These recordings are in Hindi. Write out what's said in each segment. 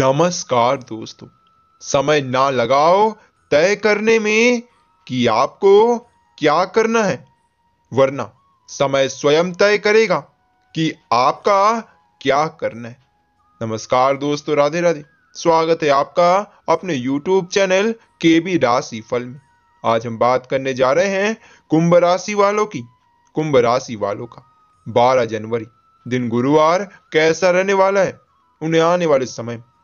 नमस्कार दोस्तों समय ना लगाओ तय करने में कि आपको क्या करना है वरना समय स्वयं तय करेगा कि आपका क्या करना है नमस्कार दोस्तों राधे राधे स्वागत है आपका अपने YouTube चैनल के बी राशि फल में आज हम बात करने जा रहे हैं कुंभ राशि वालों की कुंभ राशि वालों का 12 जनवरी दिन गुरुवार कैसा रहने वाला है उन्हें आने वाले समय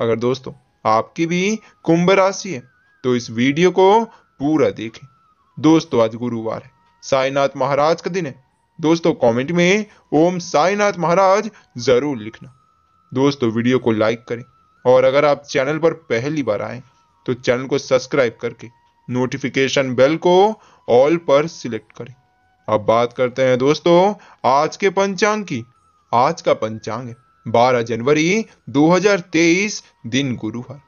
अगर दोस्तों आपकी भी कुंभ राशि है तो इस वीडियो को पूरा देखें दोस्तों आज गुरुवार है साईनाथ महाराज का दिन है दोस्तों कमेंट में ओम साईनाथ महाराज जरूर लिखना दोस्तों वीडियो को लाइक करें और अगर आप चैनल पर पहली बार आए तो चैनल को सब्सक्राइब करके नोटिफिकेशन बेल को ऑल पर सिलेक्ट करें अब बात करते हैं दोस्तों आज के पंचांग की आज का पंचांग है 12 जनवरी 2023 दिन गुरुवार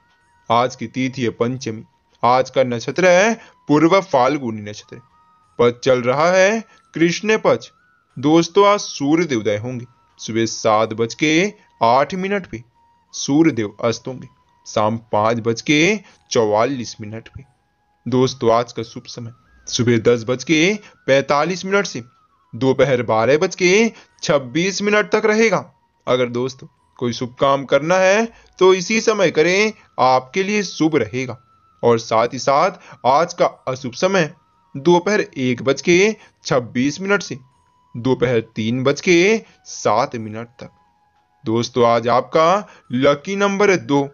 आज की तिथि है पंचमी आज का नक्षत्र है पूर्व फाल्गुनी नक्षत्र पद चल रहा है कृष्ण पक्ष दोस्तों आज सूर्य देवदय होंगे सुबह सात बज के आठ मिनट पे सूर्यदेव अस्त होंगे शाम पांच बज के चौवालीस मिनट पे दोस्तों आज का शुभ समय सुबह दस बज के पैतालीस मिनट से दोपहर बारह बज के छब्बीस मिनट तक रहेगा अगर दोस्त कोई शुभ काम करना है तो इसी समय करें आपके लिए शुभ रहेगा और साथ ही साथ आज का अशुभ समय दोपहर एक बज के छब्बीस मिनट से दोपहर तीन बज के सात मिनट तक दोस्तों आज आपका लकी नंबर है दो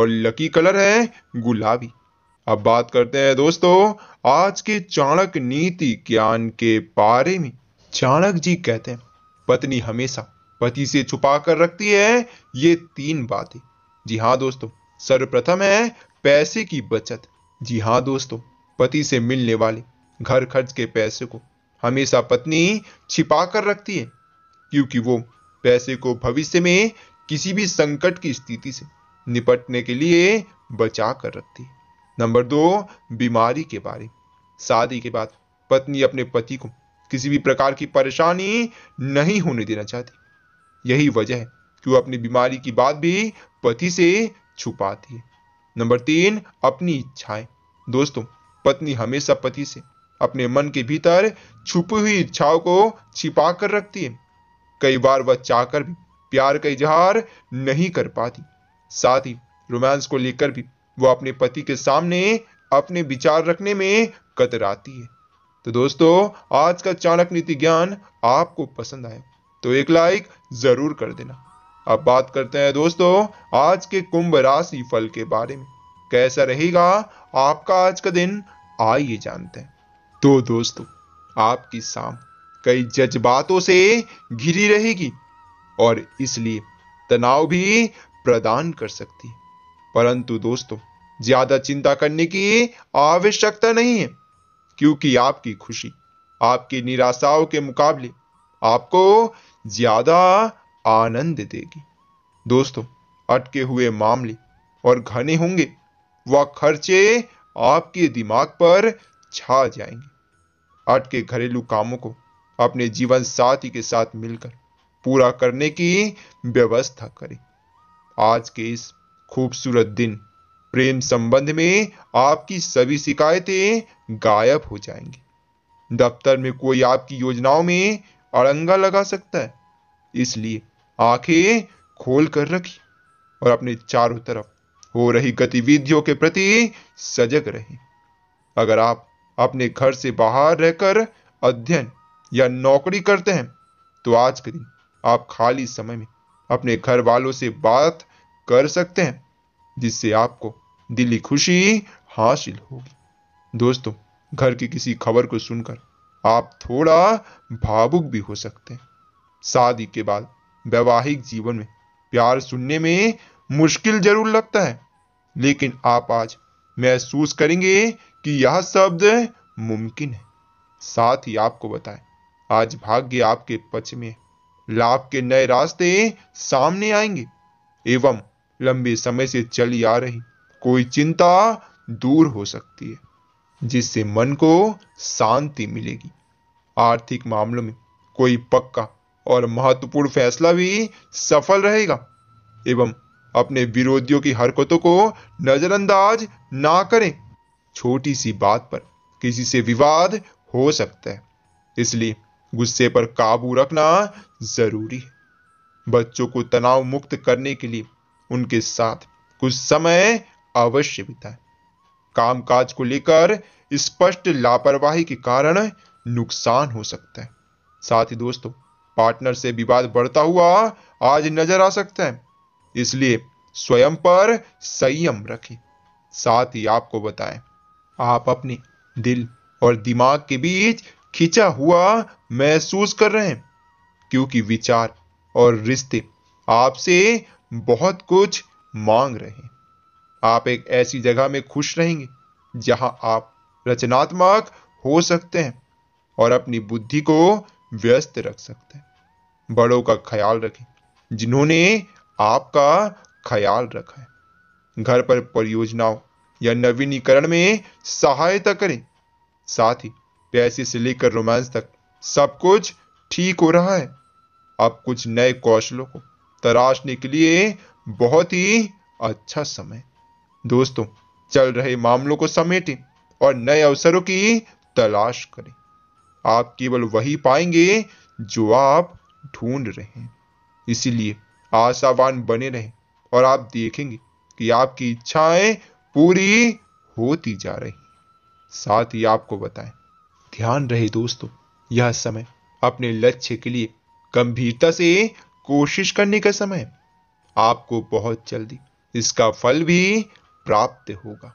और लकी कलर है गुलाबी अब बात करते हैं दोस्तों आज के चाणक नीति ज्ञान के बारे में चाणक जी कहते हैं पत्नी हमेशा पति से छुपा कर रखती है ये तीन बातें जी हाँ दोस्तों सर्वप्रथम है पैसे की बचत जी हाँ दोस्तों पति से मिलने वाले घर खर्च के पैसे को हमेशा पत्नी छिपा कर रखती है क्योंकि वो पैसे को भविष्य में किसी भी संकट की स्थिति से निपटने के लिए बचा कर रखती है नंबर दो बीमारी के बारे शादी के बाद पत्नी अपने पति को किसी भी प्रकार की परेशानी नहीं होने देना चाहती यही वजह है कि वो अपनी बीमारी की बात भी पति से छुपाती है नंबर तीन अपनी इच्छाएं दोस्तों पत्नी हमेशा पति से अपने मन के भीतर छुपी हुई इच्छाओं को छिपा कर रखती है कई बार वह चाहकर भी प्यार का इजहार नहीं कर पाती साथ ही रोमांस को लेकर भी वह अपने पति के सामने अपने विचार रखने में कतराती है तो दोस्तों आज का चाणक नीति ज्ञान आपको पसंद आया तो एक लाइक जरूर कर देना अब बात करते हैं दोस्तों आज के कुंभ राशि फल के बारे में कैसा रहेगा आपका आज का दिन आइए जानते हैं तो दोस्तों आपकी शाम कई जज्बातों से घिरी रहेगी और इसलिए तनाव भी प्रदान कर सकती है परंतु दोस्तों ज्यादा चिंता करने की आवश्यकता नहीं है क्योंकि आपकी खुशी आपकी निराशाओं के मुकाबले आपको ज्यादा आनंद देगी दोस्तों अटके हुए मामले और घने होंगे वह खर्चे आपके दिमाग पर छा जाएंगे अटके घरेलू कामों को अपने जीवन साथी के साथ मिलकर पूरा करने की व्यवस्था करें आज के इस खूबसूरत दिन प्रेम संबंध में आपकी सभी शिकायतें गायब हो जाएंगी दफ्तर में कोई आपकी योजनाओं में अड़ंगा लगा सकता है इसलिए आंखें खोल कर रखी और अपने चारों तरफ हो रही गतिविधियों के प्रति सजग रहे अगर आप अपने घर से बाहर रहकर अध्ययन या नौकरी करते हैं तो आज के दिन आप खाली समय में अपने घर वालों से बात कर सकते हैं जिससे आपको दिली खुशी हासिल होगी दोस्तों घर की किसी खबर को सुनकर आप थोड़ा भावुक भी हो सकते हैं शादी के बाद वैवाहिक जीवन में प्यार सुनने में मुश्किल जरूर लगता है लेकिन आप आज महसूस करेंगे कि यह शब्द मुमकिन है साथ ही आपको बताएं आज भाग्य आपके पक्ष में लाभ के नए रास्ते सामने आएंगे एवं लंबे समय से चली आ रही कोई चिंता दूर हो सकती है जिससे मन को शांति मिलेगी आर्थिक मामलों में कोई पक्का और महत्वपूर्ण फैसला भी सफल रहेगा एवं अपने विरोधियों की हरकतों को नजरअंदाज ना करें छोटी सी बात पर किसी से विवाद हो सकता है इसलिए गुस्से पर काबू रखना जरूरी है बच्चों को तनाव मुक्त करने के लिए उनके साथ कुछ समय अवश्य बिताएं कामकाज को लेकर स्पष्ट लापरवाही के कारण नुकसान हो सकता है साथ ही दोस्तों पार्टनर से विवाद बढ़ता हुआ आज नजर आ सकता है इसलिए स्वयं पर संयम रखें साथ ही आपको बताएं आप अपने दिल और दिमाग के बीच खिंचा हुआ महसूस कर रहे हैं क्योंकि विचार और रिश्ते आपसे बहुत कुछ मांग रहे हैं आप एक ऐसी जगह में खुश रहेंगे जहां आप रचनात्मक हो सकते हैं और अपनी बुद्धि को व्यस्त रख सकते हैं बड़ों का ख्याल रखें जिन्होंने आपका ख्याल रखा है घर पर परियोजनाओं या नवीनीकरण में सहायता करें साथ ही पैसे से लेकर रोमांस तक सब कुछ ठीक हो रहा है अब कुछ नए कौशलों को तराशने के लिए बहुत ही अच्छा समय दोस्तों चल रहे मामलों को समेटें और नए अवसरों की तलाश करें आप केवल वही पाएंगे जो आप ढूंढ रहे हैं इसीलिए आशावान बने रहें और आप देखेंगे कि आपकी इच्छाएं पूरी होती जा रही साथ ही आपको बताएं ध्यान रहे दोस्तों यह समय अपने लक्ष्य के लिए गंभीरता से कोशिश करने का समय आपको बहुत जल्दी इसका फल भी प्राप्त होगा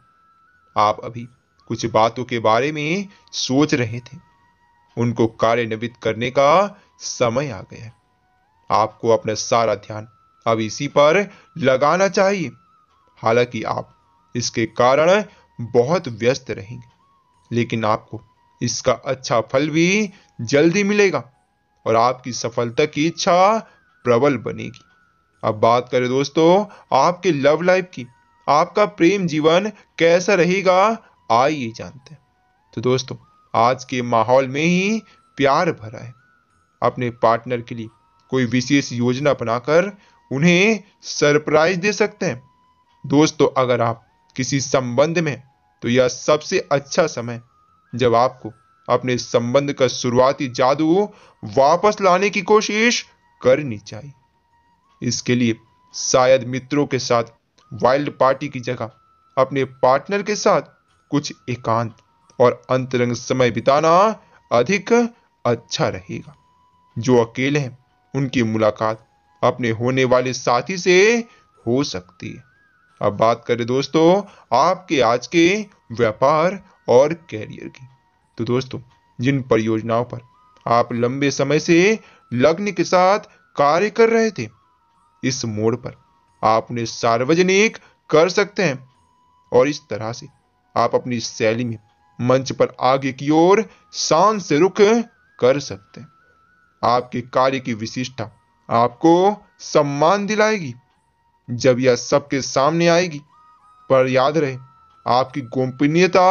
आप अभी कुछ बातों के बारे में सोच रहे थे उनको कार्यान्वित करने का समय आ गया है आपको अपना सारा ध्यान अब इसी पर लगाना चाहिए हालांकि आप इसके कारण बहुत व्यस्त रहेंगे लेकिन आपको इसका अच्छा फल भी जल्दी मिलेगा और आपकी सफलता की इच्छा प्रबल बनेगी अब बात करें दोस्तों आपके लव लाइफ की आपका प्रेम जीवन कैसा रहेगा आइए जानते हैं तो दोस्तों आज के माहौल में ही प्यार भरा है अपने पार्टनर के लिए कोई विशेष योजना बनाकर उन्हें सरप्राइज दे सकते हैं दोस्तों अगर आप किसी संबंध में तो यह सबसे अच्छा समय जब आपको अपने संबंध का शुरुआती जादू वापस लाने की कोशिश करनी चाहिए इसके लिए शायद मित्रों के साथ वाइल्ड पार्टी की जगह अपने पार्टनर के साथ कुछ एकांत और अंतरंग समय बिताना अधिक अच्छा रहेगा जो अकेले हैं उनकी मुलाकात अपने होने वाले साथी से हो सकती है अब बात करें दोस्तों आपके आज के व्यापार और कैरियर की तो दोस्तों जिन परियोजनाओं पर आप लंबे समय से लग्न के साथ कार्य कर रहे थे इस मोड़ पर आप उन्हें सार्वजनिक कर सकते हैं और इस तरह से आप अपनी शैली में मंच पर आगे की ओर शान से रुख कर सकते हैं आपके कार्य की विशिष्टता आपको सम्मान दिलाएगी जब यह सबके सामने आएगी पर याद रहे आपकी गोपनीयता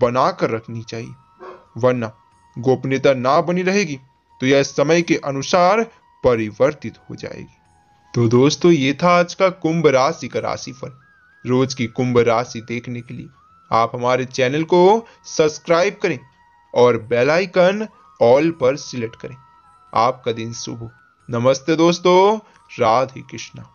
बनाकर रखनी चाहिए वरना गोपनीयता ना बनी रहेगी तो यह समय के अनुसार परिवर्तित हो जाएगी तो दोस्तों ये था आज का कुंभ राशि का राशिफल रोज की कुंभ राशि देखने के लिए आप हमारे चैनल को सब्सक्राइब करें और बेल आइकन ऑल पर सिलेक्ट करें आपका दिन शुभ नमस्ते दोस्तों राधे कृष्णा